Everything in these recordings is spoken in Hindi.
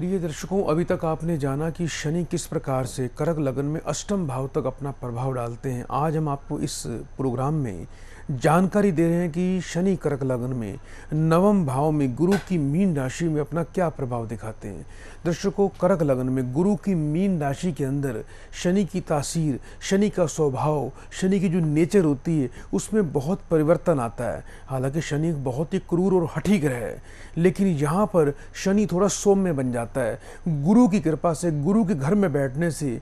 प्रिय दर्शकों अभी तक आपने जाना कि शनि किस प्रकार से करक लगन में अष्टम भाव तक अपना प्रभाव डालते हैं आज हम आपको इस प्रोग्राम में जानकारी दे रहे हैं कि शनि कर्क लगन में नवम भाव में गुरु की मीन राशि में अपना क्या प्रभाव दिखाते हैं दर्शकों कर्क लग्न में गुरु की मीन राशि के अंदर शनि की तासीर शनि का स्वभाव शनि की जो नेचर होती है उसमें बहुत परिवर्तन आता है हालांकि शनि बहुत ही क्रूर और हठी ग्रह है लेकिन यहाँ पर शनि थोड़ा सौम्य बन जाता है गुरु की कृपा से गुरु के घर में बैठने से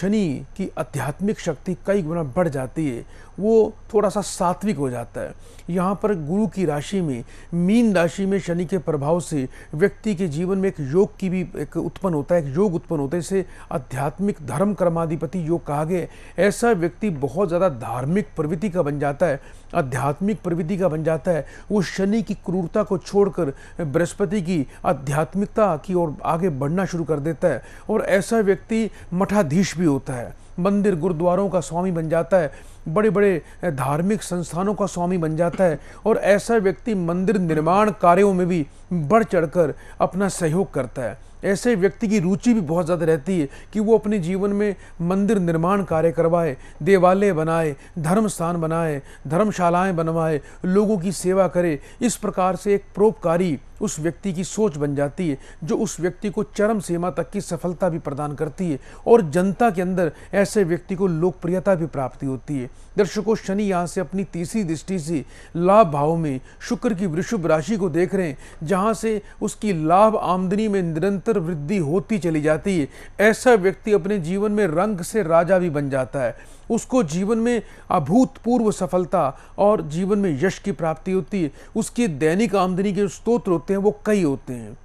शनि की आध्यात्मिक शक्ति कई गुना बढ़ जाती है वो थोड़ा सा सात्विक हो जाता है यहाँ पर गुरु की राशि में मीन राशि में शनि के प्रभाव से व्यक्ति के जीवन में एक योग की भी एक उत्पन्न होता है एक योग उत्पन्न होता है इसे आध्यात्मिक धर्म कर्माधिपति योग कहा गया ऐसा व्यक्ति बहुत ज़्यादा धार्मिक प्रवृत्ति का बन जाता है आध्यात्मिक प्रवृत्ति का बन जाता है वो शनि की क्रूरता को छोड़कर बृहस्पति की आध्यात्मिकता की ओर आगे बढ़ना शुरू कर देता है और ऐसा व्यक्ति मठाधीश भी होता है मंदिर गुरुद्वारों का स्वामी बन जाता है बड़े बड़े धार्मिक संस्थानों का स्वामी बन जाता है और ऐसा व्यक्ति मंदिर निर्माण कार्यों में भी बढ़ चढ़कर अपना सहयोग करता है ऐसे व्यक्ति की रुचि भी बहुत ज़्यादा रहती है कि वो अपने जीवन में मंदिर निर्माण कार्य करवाए देवालय बनाए धर्म स्थान बनाए धर्मशालाएं बनवाए लोगों की सेवा करे इस प्रकार से एक प्रोपकारी उस व्यक्ति की सोच बन जाती है जो उस व्यक्ति को चरम सीमा तक की सफलता भी प्रदान करती है और जनता के अंदर ऐसे व्यक्ति को लोकप्रियता भी प्राप्ति होती है दर्शकों शनि यहाँ से अपनी तीसरी दृष्टि से लाभ भाव में शुक्र की वृषभ राशि को देख रहे हैं जहाँ से उसकी लाभ आमदनी में निरंतर वृद्धि होती चली जाती है ऐसा व्यक्ति अपने जीवन में रंग से राजा भी बन जाता है उसको जीवन में अभूतपूर्व सफलता और जीवन में यश की प्राप्ति होती है उसकी दैनिक आमदनी के स्त्रोत होते हैं वो कई होते हैं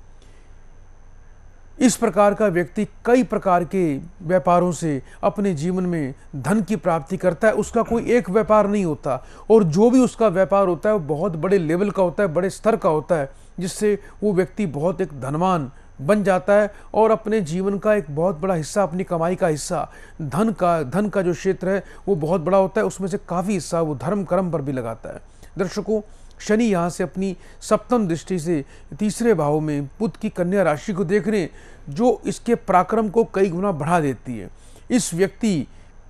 इस प्रकार का व्यक्ति कई प्रकार के व्यापारों से अपने जीवन में धन की प्राप्ति करता है उसका कोई एक व्यापार नहीं होता और जो भी उसका व्यापार होता है वो बहुत बड़े लेवल का होता है बड़े स्तर का होता है जिससे वो व्यक्ति बहुत एक धनवान बन जाता है और अपने जीवन का एक बहुत बड़ा हिस्सा अपनी कमाई का हिस्सा धन का धन का जो क्षेत्र है वो बहुत बड़ा होता है उसमें से काफ़ी हिस्सा वो धर्म कर्म पर भी लगाता है दर्शकों शनि यहाँ से अपनी सप्तम दृष्टि से तीसरे भाव में बुद्ध की कन्या राशि को देख रहे जो इसके पराक्रम को कई गुना बढ़ा देती है इस व्यक्ति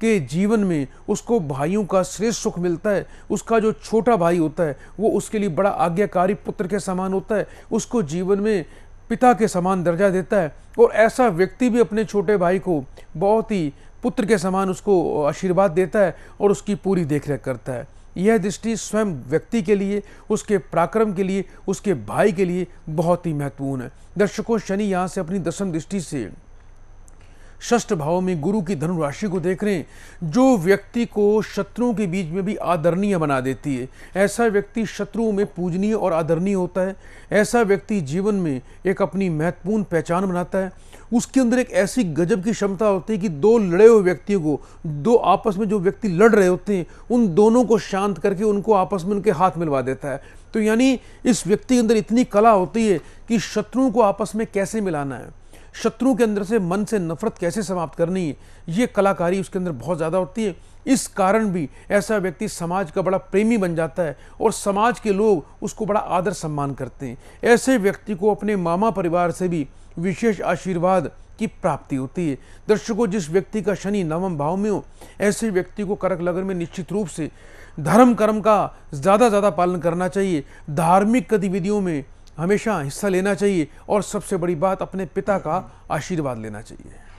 के जीवन में उसको भाइयों का श्रेष्ठ सुख मिलता है उसका जो छोटा भाई होता है वो उसके लिए बड़ा आज्ञाकारी पुत्र के समान होता है उसको जीवन में पिता के समान दर्जा देता है और ऐसा व्यक्ति भी अपने छोटे भाई को बहुत ही पुत्र के समान उसको आशीर्वाद देता है और उसकी पूरी देखरेख करता है यह दृष्टि स्वयं व्यक्ति के लिए उसके पराक्रम के लिए उसके भाई के लिए बहुत ही महत्वपूर्ण है दर्शकों शनि यहाँ से अपनी दशम दृष्टि से षष्ठ भाव में गुरु की धनु राशि को देख रहे हैं जो व्यक्ति को शत्रुओं के बीच में भी आदरणीय बना देती है ऐसा व्यक्ति शत्रुओं में पूजनीय और आदरणीय होता है ऐसा व्यक्ति जीवन में एक अपनी महत्वपूर्ण पहचान बनाता है उसके अंदर एक ऐसी गजब की क्षमता होती है कि दो लड़े हुए व्यक्तियों को दो आपस में जो व्यक्ति लड़ रहे होते हैं उन दोनों को शांत करके उनको आपस में उनके हाथ मिलवा देता है तो यानी इस व्यक्ति के अंदर इतनी कला होती है कि शत्रुओं को आपस में कैसे मिलाना है शत्रु के अंदर से मन से नफरत कैसे समाप्त करनी है ये कलाकारी उसके अंदर बहुत ज़्यादा होती है इस कारण भी ऐसा व्यक्ति समाज का बड़ा प्रेमी बन जाता है और समाज के लोग उसको बड़ा आदर सम्मान करते हैं ऐसे व्यक्ति को अपने मामा परिवार से भी विशेष आशीर्वाद की प्राप्ति होती है दर्शकों जिस व्यक्ति का शनि नवम भाव में हो ऐसे व्यक्ति को करक लगन में निश्चित रूप से धर्म कर्म का ज़्यादा ज़्यादा पालन करना चाहिए धार्मिक गतिविधियों में हमेशा हिस्सा लेना चाहिए और सबसे बड़ी बात अपने पिता का आशीर्वाद लेना चाहिए